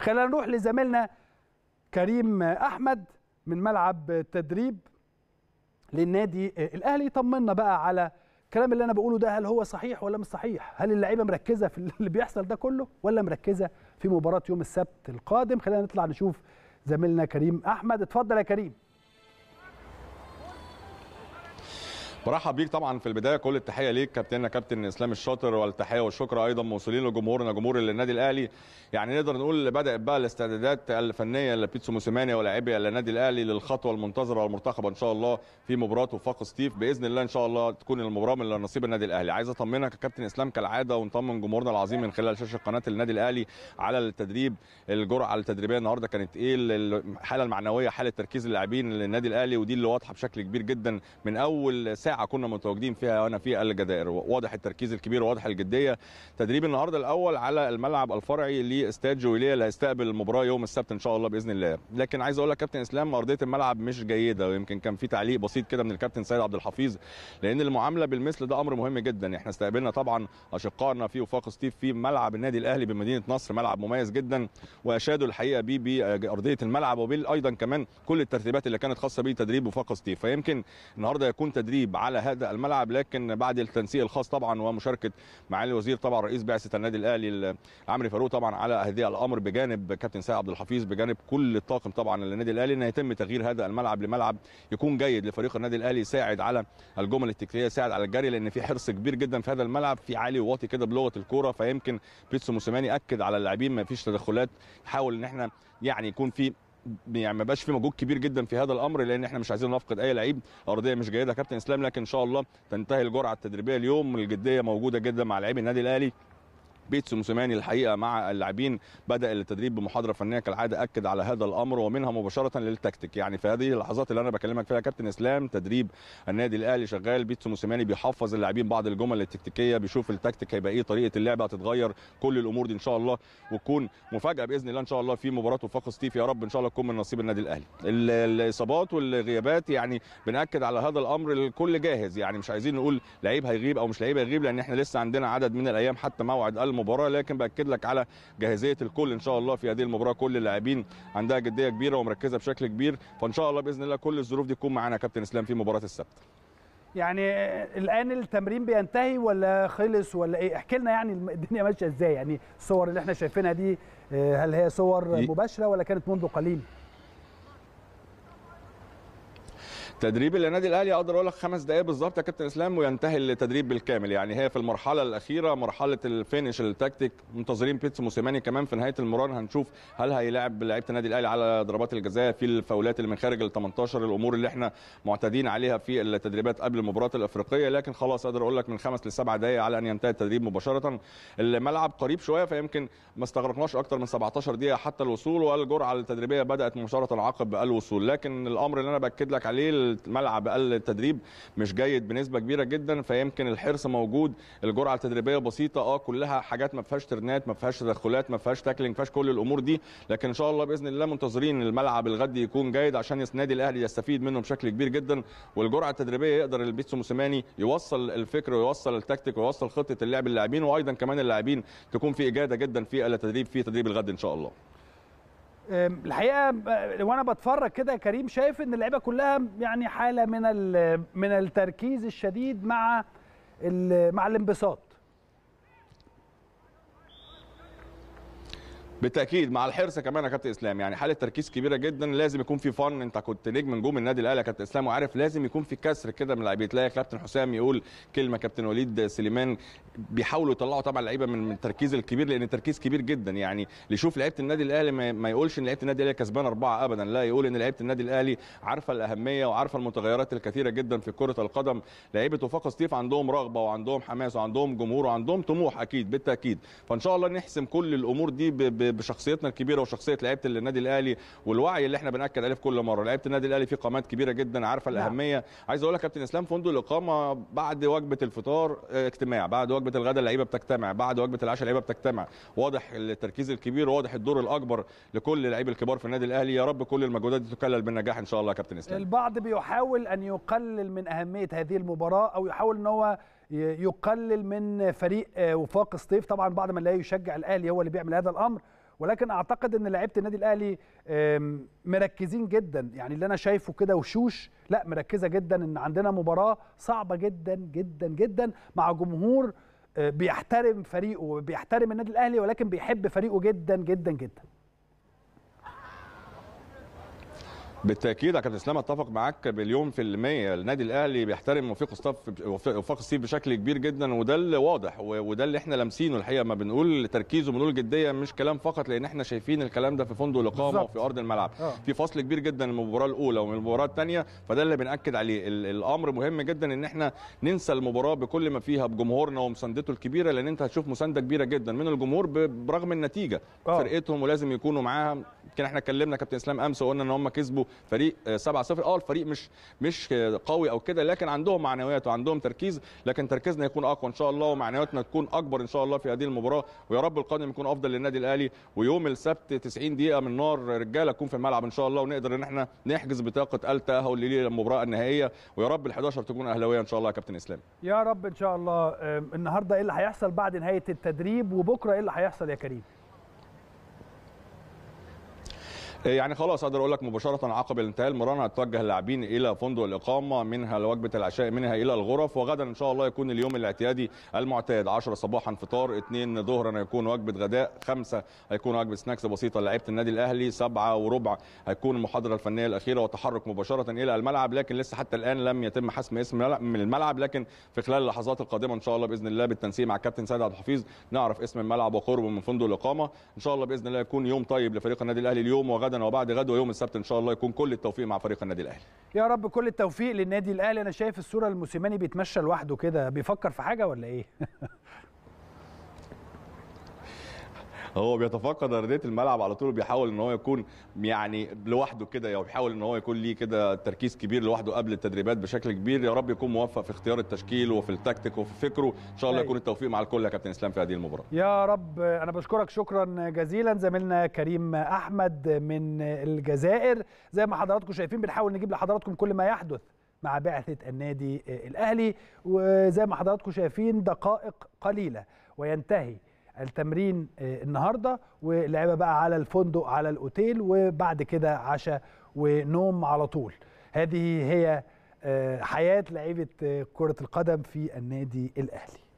خلينا نروح لزميلنا كريم احمد من ملعب التدريب للنادي الاهلي طمنا بقى على الكلام اللي انا بقوله ده هل هو صحيح ولا مش صحيح هل اللعيبه مركزه في اللي بيحصل ده كله ولا مركزه في مباراه يوم السبت القادم خلينا نطلع نشوف زميلنا كريم احمد اتفضل يا كريم برحب بيك طبعا في البدايه كل التحيه ليك كابتننا كابتن اسلام الشاطر والتحيه والشكر ايضا موصولين لجمهورنا جمهور النادي الاهلي يعني نقدر نقول بدات بقى الاستعدادات الفنيه لبيتسو موسيماني ولاعبي النادي الاهلي للخطوه المنتظره والمرتقبه ان شاء الله في مباراه وفاق سطيف باذن الله ان شاء الله تكون المباراه من نصيب النادي الاهلي عايز اطمنك كابتن اسلام كالعاده ونطمن جمهورنا العظيم من خلال شاشه قناه النادي الاهلي على التدريب الجرعه التدريبيه النهارده كانت ايه الحاله المعنويه حاله تركيز اللاعبين للنادي الاهلي ودي اللي واضحه بشكل كبير جدا من اول ساعه ساعه كنا متواجدين فيها وانا في الجزائر واضح التركيز الكبير واضح الجديه تدريب النهارده الاول على الملعب الفرعي لاستاد جويليه اللي هيستقبل المباراه يوم السبت ان شاء الله باذن الله لكن عايز اقول لك كابتن اسلام ارضيه الملعب مش جيده ويمكن كان في تعليق بسيط كده من الكابتن سيد عبد الحفيظ لان المعامله بالمثل ده امر مهم جدا احنا استقبلنا طبعا اشقائنا في وفاق ستيف في ملعب النادي الاهلي بمدينه نصر ملعب مميز جدا واشادوا الحقيقه بيه بارضيه الملعب وبال ايضا كمان كل الترتيبات اللي كانت خاصه بيه تدريب وفاق ستيف فيمكن النهارده يكون تدريب على هذا الملعب لكن بعد التنسيق الخاص طبعا ومشاركه معالي الوزير طبعا رئيس بعثه النادي الاهلي عمرو فاروق طبعا على هذه الامر بجانب كابتن سعد عبد الحفيظ بجانب كل الطاقم طبعا للنادي الاهلي ان يتم تغيير هذا الملعب لملعب يكون جيد لفريق النادي الاهلي يساعد على الجمل التكتيكيه يساعد على الجري لان في حرص كبير جدا في هذا الملعب في عالي وواطي كده بلغه الكوره فيمكن بيتسو موسيماني اكد على اللاعبين ما فيش تدخلات حاول ان احنا يعني يكون في يعني ما بقاش في مجهود كبير جدا في هذا الامر لان احنا مش عايزين نفقد اي لعيب ارضيه مش جيده كابتن اسلام لكن ان شاء الله تنتهي الجرعه التدريبيه اليوم الجديه موجوده جدا مع لعيبه النادي الاهلي بيت سمسماني الحقيقه مع اللاعبين بدا التدريب بمحاضره فنيه كالعاده اكد على هذا الامر ومنها مباشره للتكتيك يعني في هذه اللحظات اللي انا بكلمك فيها كابتن اسلام تدريب النادي الاهلي شغال بيت سمسماني بيحفظ اللاعبين بعض الجمل التكتيكيه بيشوف التكتيك هيبقى ايه طريقه اللعبه هتتغير كل الامور دي ان شاء الله وتكون مفاجاه باذن الله ان شاء الله في مباراه وفاق ستيف يا رب ان شاء الله تكون من نصيب النادي الاهلي الاصابات والغيابات يعني بناكد على هذا الامر الكل جاهز يعني مش عايزين نقول لعيب هيغيب او مش لعيب هيغيب لان احنا لسه عندنا عدد من الايام حتى موعد الم المباراه لكن باكد لك على جاهزيه الكل ان شاء الله في هذه المباراه كل اللاعبين عندها جديه كبيره ومركزه بشكل كبير فان شاء الله باذن الله كل الظروف دي تكون معانا كابتن اسلام في مباراه السبت يعني الان التمرين بينتهي ولا خلص ولا ايه احكي لنا يعني الدنيا ماشيه ازاي يعني الصور اللي احنا شايفينها دي آه، هل هي صور مباشره ولا كانت منذ قليل تدريب النادي الاهلي اقدر اقول لك خمس دقائق بالظبط يا كابتن اسلام وينتهي التدريب بالكامل يعني هي في المرحله الاخيره مرحله الفينش التكتيك منتظرين بيتس موسيماني كمان في نهايه المران هنشوف هل هيلاعب لعيبه النادي الاهلي على ضربات الجزاء في الفاولات اللي من خارج ال 18 الامور اللي احنا معتادين عليها في التدريبات قبل المباراه الافريقيه لكن خلاص اقدر اقول لك من خمس لسبع دقائق على ان ينتهي التدريب مباشره الملعب قريب شويه فيمكن ما استغرقناش اكتر من 17 دقيقه حتى الوصول والجرعه التدريبيه بدات مباشره عقب الوصول لكن الامر اللي انا باكد لك عليه الملعب اقل التدريب مش جيد بنسبه كبيره جدا فيمكن الحرص موجود الجرعه التدريبيه بسيطه اه كلها حاجات ما فيهاش ترنات ما فيهاش تدخلات ما فيهاش تاكلينج ما فيهاش كل الامور دي لكن ان شاء الله باذن الله منتظرين الملعب الغد يكون جيد عشان النادي الاهلي يستفيد منه بشكل كبير جدا والجرعه التدريبيه يقدر البيتسو موسيماني يوصل الفكر ويوصل التكتيك ويوصل خطه اللعب اللاعبين وايضا كمان اللاعبين تكون في اجاده جدا في التدريب في تدريب الغد ان شاء الله الحقيقه أه، وانا بتفرج كده يا كريم شايف ان اللعيبه كلها يعني حاله من من التركيز الشديد مع مع الانبساط بالتاكيد مع الحرص كمان يا كابتن اسلام يعني حاله تركيز كبيره جدا لازم يكون في فن انت كنت نجم نجوم النادي الاهلي يا كابتن اسلام وعارف لازم يكون في كسر كده من اللعيبه تلاقي كابتن حسام يقول كلمه كابتن وليد سليمان بيحاولوا يطلعوا طبعا اللعيبه من التركيز الكبير لان التركيز كبير جدا يعني اللي يشوف لعيبه النادي الاهلي ما يقولش ان لعيبه النادي الاهلي كسبان اربعه ابدا لا يقول ان لعيبه النادي الاهلي عارفه الاهميه وعارفه المتغيرات الكثيره جدا في كره القدم لعيبه وفاق سطيف عندهم رغبه وعندهم حماس وعندهم جمهور وعندهم طموح اكيد بالتاكيد فان شاء الله نحسم كل الامور دي بشخصيتنا الكبيره وشخصيه لعيبه النادي الاهلي والوعي اللي احنا بناكد عليه في كل مره لعيبه النادي الاهلي في قامات كبيره جدا عارفه نعم. الاهميه نعم. عايز اقول لك كابتن اسلام فندق الاقامه بعد وجبه الفطار آه، اجتماع بعد وجبه الغداء اللعيبه بتجتمع بعد وجبه العشاء اللعيبه بتجتمع واضح التركيز الكبير واضح الدور الاكبر لكل اللعيبه الكبار في النادي الاهلي يا رب كل المجهودات دي تكلل بالنجاح ان شاء الله يا كابتن اسلام البعض بيحاول ان يقلل من اهميه هذه المباراه او يحاول ان هو يقلل من فريق آه، وفاق الصيف طبعا بعد ما لا يشجع الاهلي هو اللي بيعمل هذا الامر ولكن اعتقد ان لعيبه النادي الاهلي مركزين جدا يعني اللي انا شايفه كده وشوش لا مركزه جدا ان عندنا مباراه صعبه جدا جدا جدا مع جمهور آه، بيحترم فريقه وبيحترم النادي الاهلي ولكن بيحب فريقه جدا جدا جدا بالتاكيد يا كابتن اسلام اتفق معاك مليون في الميه النادي الاهلي بيحترم وفاق وفاق الصيف بشكل كبير جدا وده اللي واضح وده اللي احنا لامسينه الحقيقه ما بنقول تركيز وبنقول جديه مش كلام فقط لان احنا شايفين الكلام ده في فندق الاقامه وفي ارض الملعب آه. في فصل كبير جدا من المباراه الاولى ومن المباراه الثانيه فده اللي بناكد عليه الامر مهم جدا ان احنا ننسى المباراه بكل ما فيها بجمهورنا ومساندته الكبيره لان انت هتشوف مسانده كبيره جدا من الجمهور برغم النتيجه آه. فرقتهم ولازم يكونوا معاها يمكن احنا اتكلمنا كابتن اسلام امس وقلنا ان هم كسبوا فريق 7 آه، 0 اه الفريق مش مش قوي او كده لكن عندهم معنويات وعندهم تركيز لكن تركيزنا يكون اقوى ان شاء الله ومعنوياتنا تكون اكبر ان شاء الله في هذه المباراه ويا رب القادم يكون افضل للنادي الاهلي ويوم السبت 90 دقيقه من نار رجاله تكون في الملعب ان شاء الله ونقدر ان احنا نحجز بطاقه التاهل للمباراه النهائيه ويا رب ال11 تكون اهلاويه ان شاء الله يا كابتن اسلام يا رب ان شاء الله النهارده ايه اللي هيحصل بعد نهايه التدريب وبكره ايه اللي هيحصل يا كريم إيه، يعني خلاص اقدر اقول لك مباشره عقب انتهاء المران هتوجه اللاعبين الى فندق الاقامه منها لوجبه العشاء منها الى الغرف وغدا ان شاء الله يكون اليوم الاعتيادي المعتاد 10 صباحا فطار 2 ظهرا هيكون وجبه غداء 5 هيكون وجبه سناكس بسيطه لعيبه النادي الاهلي 7 وربع هيكون المحاضره الفنيه الاخيره وتحرك مباشره الى الملعب لكن لسه حتى الان لم يتم حسم اسم من الملعب لكن في خلال اللحظات القادمه ان شاء الله باذن الله بالتنسيق مع الكابتن سيد عبد الحفيظ نعرف اسم الملعب وقربه من فندق الاقامه ان شاء الله باذن الله يكون يوم طيب لفريق النادي الاهلي اليوم وغدا غدا وبعد غد ويوم السبت ان شاء الله يكون كل التوفيق مع فريق النادي الاهلي يا رب كل التوفيق للنادي الاهلي انا شايف الصوره الموسيماني بيتمشى لوحده كده بيفكر في حاجه ولا ايه هو بيتفقد ارضيه الملعب على طول بيحاول ان هو يكون يعني لوحده كده او يعني بيحاول ان هو يكون ليه كده تركيز كبير لوحده قبل التدريبات بشكل كبير يا رب يكون موفق في اختيار التشكيل وفي التكتيك وفي فكره ان شاء الله أيوة. يكون التوفيق مع الكل يا كابتن اسلام في هذه المباراه يا رب انا بشكرك شكرا جزيلا زميلنا كريم احمد من الجزائر زي ما حضراتكم شايفين بنحاول نجيب لحضراتكم كل ما يحدث مع بعثة النادي الأهلي وزي ما حضراتكم شايفين دقائق قليلة وينتهي التمرين آه، النهارده واللعيبه بقى على الفندق على الاوتيل وبعد كده عشاء ونوم على طول هذه هي آه، حياه لعيبه آه، كره القدم في النادي الاهلي